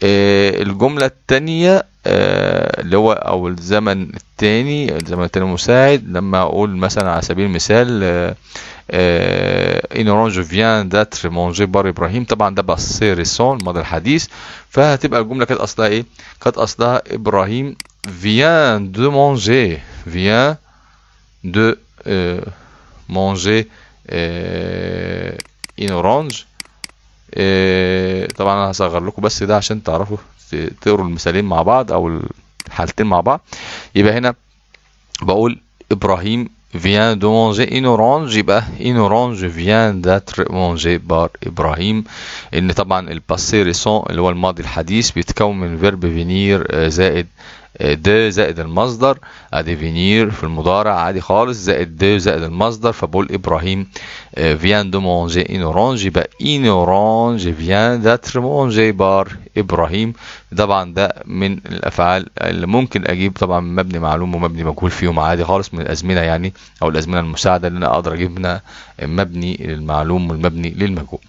S1: آه، الجملة الثانية آه، اللي هو او الزمن الثاني الزمن الثاني المساعد لما اقول مثلا على سبيل المثال ان آه، اورانج فيان داتر مونجي بار ابراهيم طبعا ده بس ريسون الماضي الحديث فهتبقى الجمله كانت اصلها ايه كانت اصلها ابراهيم vient de manger, vient de euh, manger euh, une orange Et, طبعا انا هصغر لكم بس ده عشان تعرفوا تقروا المثالين مع بعض او الحالتين مع بعض يبقى هنا بقول ابراهيم vient de manger une orange يبقى une orange vient d'être mangée par ابراهيم ان طبعا الباسي ريسون اللي هو الماضي الحديث بيتكون من فيرب فينير آه، زائد آه، د زائد المصدر فينير في المضارع عادي خالص زائد د زائد المصدر فبقول ابراهيم فيان دو مونجي ان اورانج يبقى ان اورانج فيان داتر مونجي بار ابراهيم طبعا ده من الافعال اللي ممكن اجيب طبعا مبني معلوم ومبني مجهول فيهم عادي خالص من الازمنه يعني او الازمنه المساعده اللي انا اقدر اجيب منها للمعلوم والمبني للمجهول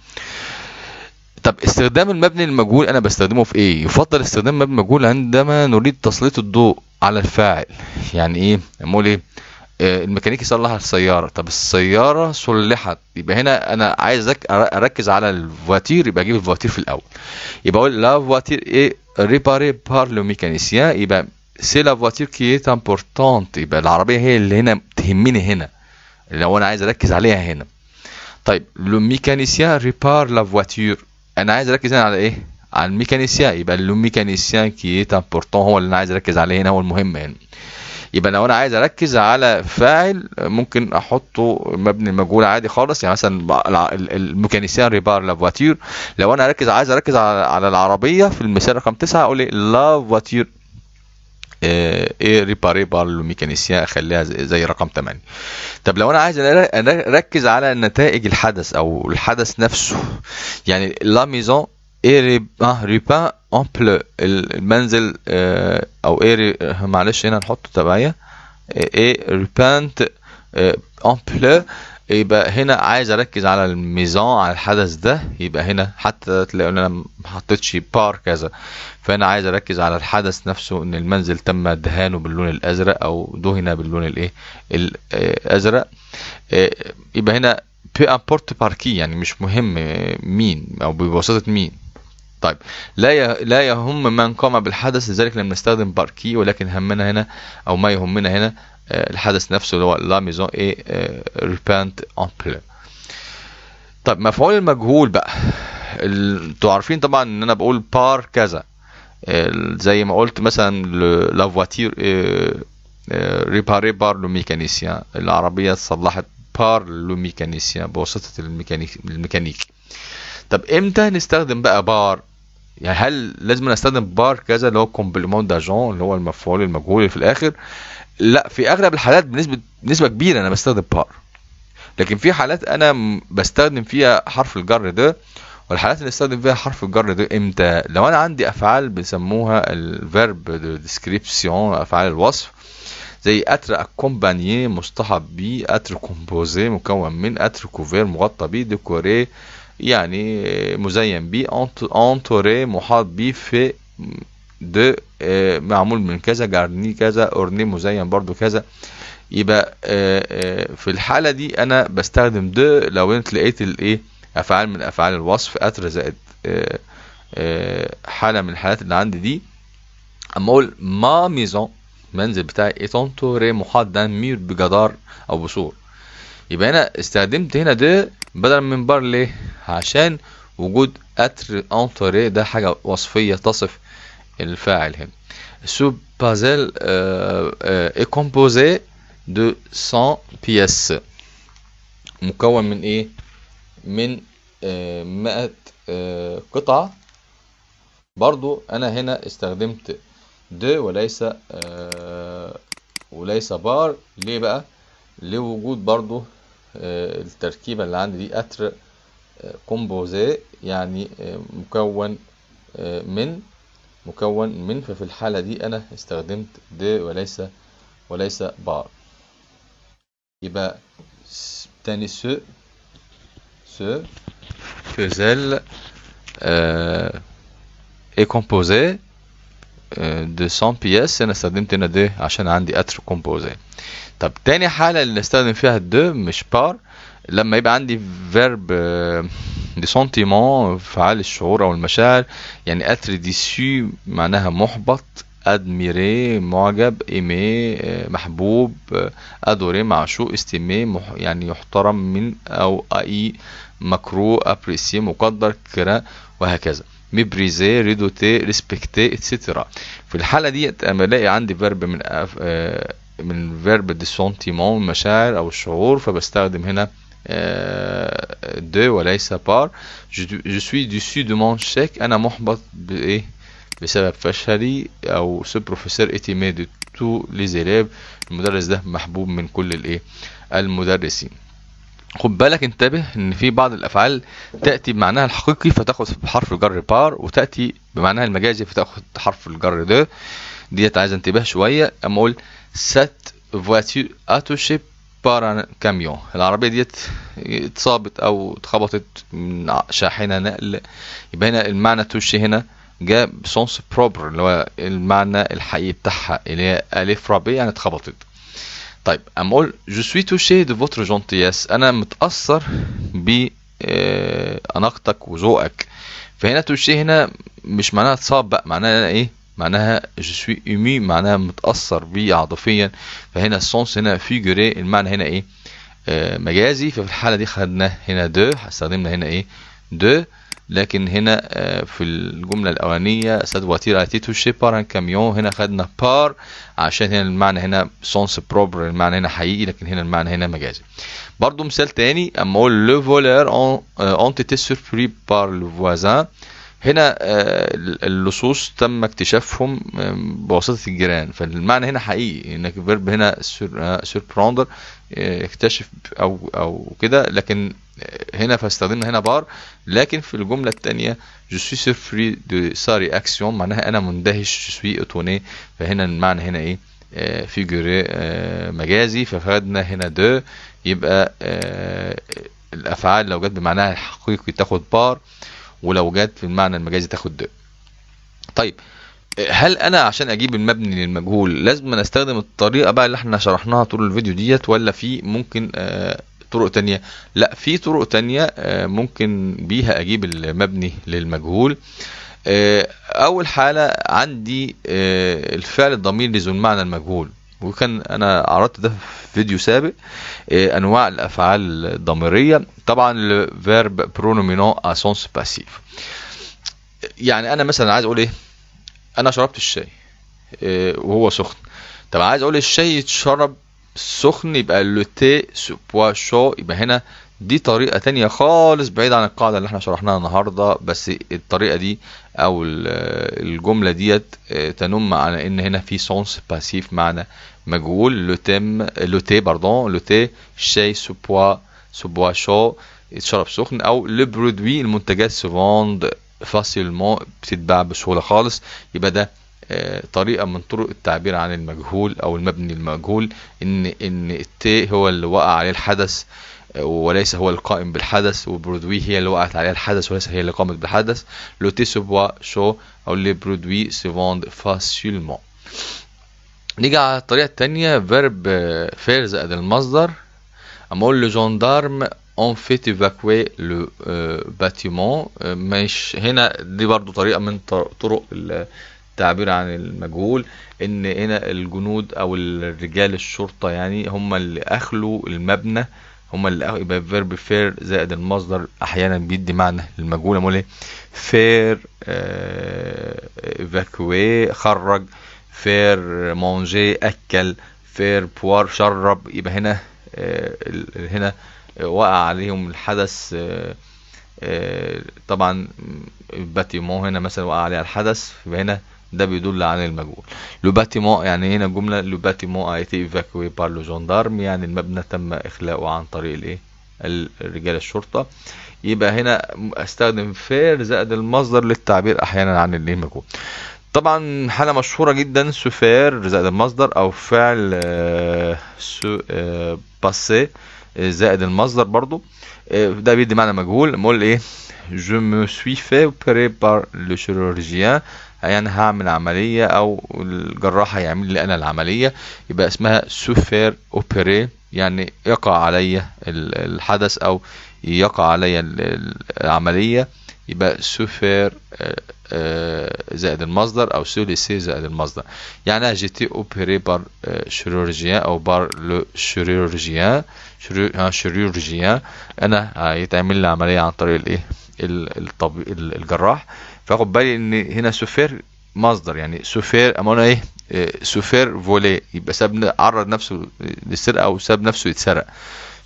S1: طب استخدام المبني المجهول انا بستخدمه في ايه يفضل استخدام مبني المجهول عندما نريد تسليط الضوء على الفاعل يعني ايه نقول ايه آه، الميكانيكي صلح السياره طب السياره صلحت يبقى هنا انا عايز اركز على الفواتير يبقى اجيب الفواتير في الاول يبقى اقول لا فواتير ايه ريباري بار لو ميكانيسيان يبقى سي لا فواتير كي ايت امبورتانت يبقى العربيه هي اللي هنا تهمني هنا لو انا عايز اركز عليها هنا طيب لو ميكانيسيان ريبار لا فواتير انا عايز اركز هنا على ايه على الميكانيسيان يبقى لو ميكانيسيا كي ايت امبورتون هو اللي انا عايز اركز عليه هنا هو المهم يعني يبقى لو انا عايز اركز على فاعل ممكن احطه مبني المجهول عادي خالص يعني مثلا الميكانيسيان ريبار لا فواتير لو انا اركز عايز اركز على العربيه في المثال رقم 9 اقول إيه؟ لا فواتير آه، ايه ريباري بار للميكانيسيان اخليها زي رقم 8 طب لو انا عايز اركز على نتائج الحدث او الحدث نفسه يعني لا ميزون ايه ريبان اون بلو المنزل آه، او ايه آه، معلش هنا نحط تبعيه ايه ريبانت اون بلو يبقى هنا عايز اركز على الميزان على الحدث ده يبقى هنا حتى تلاقي ان انا ما حطيتش بار كذا فانا عايز اركز على الحدث نفسه ان المنزل تم دهانه باللون الازرق او دهن باللون الايه الازرق آه، آه، يبقى هنا بي امبورت باركي يعني مش مهم آه، مين او ببساطه مين طيب لا لا يهم من قام بالحدث لذلك لم نستخدم باركي ولكن همنا هنا او ما يهمنا هنا آه، الحدث نفسه اللي هو لا ميزون اي ريبانت اون بلو طب مفعول المجهول بقى انتوا عارفين طبعا ان انا بقول بار كذا زي ما قلت مثلا لا فواتير ريباري بار لو ميكانيسيان العربيه اتصلحت بار لو ميكانيسيان بواسطه الميكانيك الميكانيكي طب امتى نستخدم بقى بار يعني هل لازم نستخدم بار كذا اللي هو كومبليمون داجون اللي هو المفعول المجهول في الاخر لا في اغلب الحالات بنسبه نسبه كبيره انا بستخدم بار لكن في حالات انا بستخدم فيها حرف الجر ده والحالات اللي استخدم فيها حرف الجر ده امتى لو انا عندي افعال بيسموها الفيرب ديسكريبسيون افعال الوصف زي اتر اكومباني مصطحب بي اتر كومبوزي مكون من اتر كوفير مغطى بي ديكوري يعني مزين بيه انتوري محاط بيه في دو آه، معمول من كذا جارني كذا اورني مزين برضو كذا يبقى آه، آه، في الحالة دي انا بستخدم دو لو انت لقيت الايه افعال من افعال الوصف اتر زائد حالة من الحالات اللي عندي دي اما اقول ما ميزون منزل بتاعي اتونتوري محاط ده مير بجدار او بسور يبقى هنا استخدمت هنا ده بدل من بار ليه عشان وجود اتر انتري ده حاجه وصفيه تصف الفاعل هنا سو بازل اي كومبوزي دو 100 بيس مكون من ايه من 100 euh, euh, قطعه برضو انا هنا استخدمت دو وليس euh, وليس بار ليه بقى لوجود برضو آه، التركيبة اللي عندي دي أتر كومبوزي آه، يعني آه، مكون من مكون من ففي الحالة دي أنا استخدمت دي وليس وليس بار يبقى تاني سو سو فوزيل اي إيه، كومبوزي 200 آه، بياس انا استخدمت هنا ده عشان عندي اتر كومبوزي طب تاني حاله اللي نستخدم فيها ده مش بار لما يبقى عندي فيرب دي سونتيمون فعال الشعور او المشاعر يعني اتر ديسيو معناها محبط ادميري معجب ايمي آه، محبوب ادوري آه، معشوق استيمي يعني يحترم من او اي مكروه ابريسي مقدر كرا وهكذا ميبريزي ريدوتي ريسبكتي اتسيتيرا في الحالة دي اما الاقي عندي فيرب من أف... آه من فيرب دي سونتيمون المشاعر او الشعور فبستخدم هنا دو آه، وليس بار جو سوي ديسو دو مون شيك انا محبط بايه بسبب فشلي او سو بروفيسور اتيمي دو تو لي المدرس ده محبوب من كل الايه المدرسين خد بالك انتبه ان في بعض الافعال تاتي بمعناها الحقيقي فتاخد حرف الجر بار وتاتي بمعناها المجازي فتاخد حرف الجر ده ديت عايز انتباه شويه اما اقول سات فواتيو اتوشي بار كاميون العربيه ديت اتصابت او اتخبطت من شاحنه نقل يبقى هنا المعنى توشي هنا جاء بسونس بروبر اللي هو المعنى الحقيقي بتاعها اللي هي الف رابي يعني اتخبطت طيب أقول جو سوي توشي دو فوتر جونتياس انا متاثر باناقتك آه، وذوقك فهنا توشي هنا مش معناها اتصاب بقى معناها ايه معناها جو سوي اومي معناها متاثر بي عاطفيا فهنا السونس هنا فيجوري المعنى هنا ايه آه، مجازي ففي الحاله دي خدنا هنا دو استخدمنا هنا ايه دو لكن هنا آه، في الجملة الأولانية ساد واتير أتي تو بار أن كاميون هنا خدنا بار عشان هنا المعنى هنا سونس بروبر المعنى هنا حقيقي لكن هنا المعنى هنا مجازي برضو مثال تاني أما أقول لو فولير أون تيتي سوربري بار لو فوازان هنا آه، اللصوص تم اكتشافهم بواسطة الجيران فالمعنى هنا حقيقي انك فيرب هنا سيربروندر آه، اكتشف او او كده لكن هنا فاستخدمنا هنا بار لكن في الجملة الثانية جو سوي سيرفري دو ساري اكسيون معناها انا مندهش جو سوي اوتوني فهنا المعنى هنا ايه آه، فيجوري آه، مجازي فخدنا هنا دو يبقى آه، الافعال لو جت بمعناها الحقيقي تاخد بار ولو جت بالمعنى المجازي تاخد دو طيب هل انا عشان اجيب المبني للمجهول لازم استخدم الطريقه بقى اللي احنا شرحناها طول الفيديو ديت ولا في ممكن آه طرق تانية لا في طرق تانية آه، ممكن بيها اجيب المبني للمجهول آه، اول حالة عندي آه، الفعل الضمير لذو المعنى المجهول وكان انا عرضت ده في فيديو سابق انواع الافعال الضميرية طبعا الفيرب برونومينون اسونس باسيف يعني انا مثلا عايز اقول ايه انا شربت الشاي وهو سخن طب عايز اقول إيه؟ الشاي اتشرب سخن يبقى لو تي سو بوا شو يبقى هنا دي طريقة ثانيه خالص بعيد عن القاعدة اللي احنا شرحناها النهاردة بس الطريقة دي او الجملة ديت آه، تنم على ان هنا في سونس باسيف معنى مجهول لو تيم لو تي باردون لو تي شاي سو بوا سو بوا شو يتشرب سخن او لو برودوي المنتجات سوفوند فاسيلمون بتتباع بسهولة خالص يبقى ده طريقة من طرق التعبير عن المجهول أو المبني المجهول إن إن الت هو اللي وقع عليه الحدث وليس هو القائم بالحدث وبرودوي هي اللي وقعت عليها الحدث وليس هي اللي قامت بالحدث لو تي سو بوا شو أو لي برودوي سي فاسيلمون نيجي على الطريقة التانية فيرب فيرز زائد المصدر أما أقول لو جوندارم اون فيت ايفاكوي لو باتيمون مش هنا دي برضو طريقة من طرق تعبير عن المجهول ان هنا الجنود او الرجال الشرطه يعني هم اللي اخلوا المبنى هم اللي يبقى فيرب فير زائد المصدر احيانا بيدي معنى للمجهول امال ايه فير ايفاكوي آه، خرج فير مونجي اكل فير بوار شرب يبقى هنا آه، هنا وقع عليهم الحدث آه، طبعا باتيمون هنا مثلا وقع عليها الحدث يبقى هنا ده بيدل عن المجهول لو باتيمون يعني هنا جمله لو باتيمون ايتي ايفاكوي بار لو جوندارم يعني المبنى تم اخلاؤه عن طريق الايه الرجال الشرطه يبقى هنا استخدم فير زائد المصدر للتعبير احيانا عن الايه المجهول طبعا حالة مشهورة جدا سوفير زائد المصدر أو فعل آه، سو باسي آه، آه، زائد المصدر برضو ده بيدي معنى مجهول نقول إيه je me suis fait opérer par le chirurgien يعني هعمل عملية أو الجراح يعمل لي أنا العملية يبقى اسمها سوفير أوبيري يعني يقع علي الحدث أو يقع علي العملية يبقى سوفير آه، آه، زائد المصدر أو سوليسي زائد المصدر يعني جيتي أوبيري بار آه، شيرورجيان أو بار لو شيرورجيان شيرورجيان أنا هيتعمل لي عملية عن طريق الإيه الجراح فاخد بالي ان هنا سوفير مصدر يعني سوفير امانه ايه آه، سوفير فولي يبقى ساب عرض نفسه للسرقه او ساب نفسه يتسرق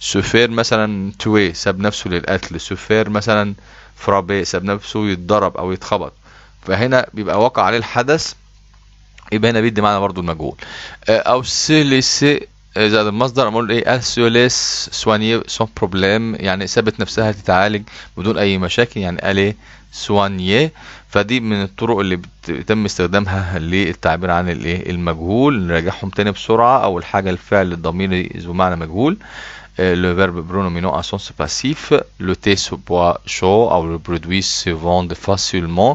S1: سوفير مثلا توي ساب نفسه للقتل سوفير مثلا فرابي ساب نفسه يتضرب او يتخبط فهنا بيبقى وقع عليه الحدث يبقى هنا بيدي معنى برضو المجهول آه، او سي زائد المصدر اقول ايه اسيوليس سواني سون بروبليم يعني ثابت نفسها تتعالج بدون اي مشاكل يعني الي إيه، سواني فدي من الطرق اللي بيتم استخدامها للتعبير عن الايه المجهول نراجعهم تاني بسرعه اول حاجه الفعل الضميري ذو معنى مجهول فيرب برونو مينو ا سونس باسيف لو تي سو بوا شو أو لو برودوي se vend فاسيلمون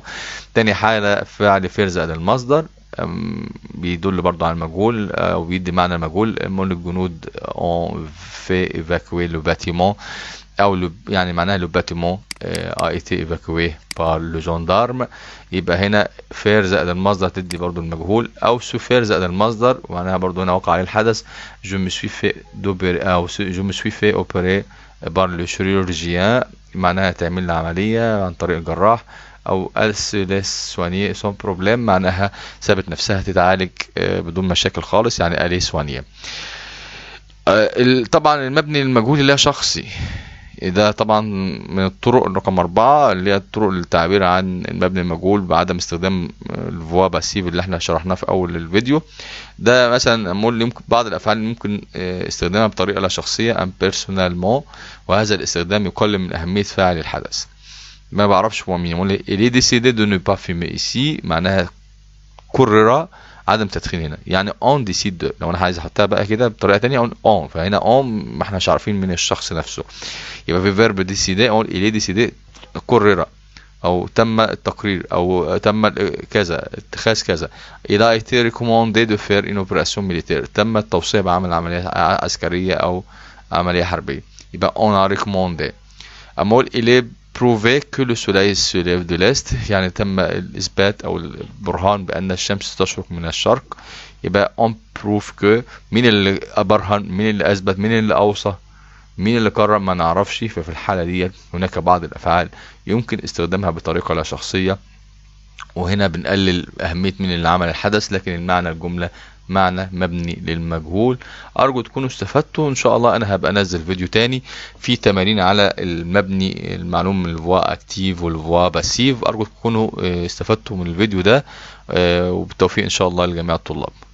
S1: تاني حالة فعل فير زائد المصدر بيدل برضو على المجهول آه، وبيدي معنى المجهول مول الجنود اون في ايفاكوي لو باتيمون او يعني معناها لو باتيمون اي ايتي ايفاكوي بار لو جوندارم يبقى هنا فير زائد المصدر تدي برضو المجهول او سو فير زائد المصدر معناها برضو هنا وقع عليه الحدث جو مي سوي في دوبير او جو مي سوي في اوبيري بار لو شيرورجيان معناها تعمل عمليه عن طريق الجراح او السلس سوانيه سون بروبليم معناها ثابت نفسها تتعالج آه، بدون مشاكل خالص يعني الي سوانيه آه، طبعا المبني المجهول لا شخصي ده طبعا من الطرق رقم أربعة اللي هي الطرق للتعبير عن المبني المجهول بعدم استخدام آه، الفوا باسيف اللي احنا شرحناه في أول الفيديو ده مثلا أمول يمكن بعض الأفعال ممكن استخدامها بطريقة لا شخصية أم بيرسونال مو وهذا الاستخدام يقلل من أهمية فاعل الحدث ما بعرفش هو مين ولا ديسيدي دو نو با فيمي ايسي معناها قرر عدم تدخين هنا يعني اون ديسيد دو لو انا عايز احطها بقى كده بطريقه ثانيه اون اون فهنا اون ما احناش عارفين من الشخص نفسه يبقى في فيرب ديسيدي اون الي ديسيدي قرر او تم التقرير او تم كذا اتخاذ كذا الى a ريكوموندي دو فير ان une ميليتير تم التوصيه بعمل عمليه عسكريه او عمليه حربيه يبقى اون ريكوموندي اما اقول بروفي كل الثلاثي السوري في ليست يعني تم الإثبات أو البرهان بأن الشمس تشرق من الشرق يبقى اون prove كو مين اللي برهن مين اللي أثبت مين اللي أوصى مين اللي قرر ما نعرفش ففي الحالة دي هناك بعض الأفعال يمكن استخدامها بطريقة لا شخصية وهنا بنقلل أهمية مين اللي عمل الحدث لكن المعنى الجملة معنى مبني للمجهول أرجو تكونوا استفدتوا إن شاء الله أنا هبقى أنزل فيديو تاني في تمارين على المبني المعلوم من الفوا أكتيف والفوا باسيف أرجو تكونوا آه، استفدتوا من الفيديو ده آه، وبالتوفيق إن شاء الله لجميع الطلاب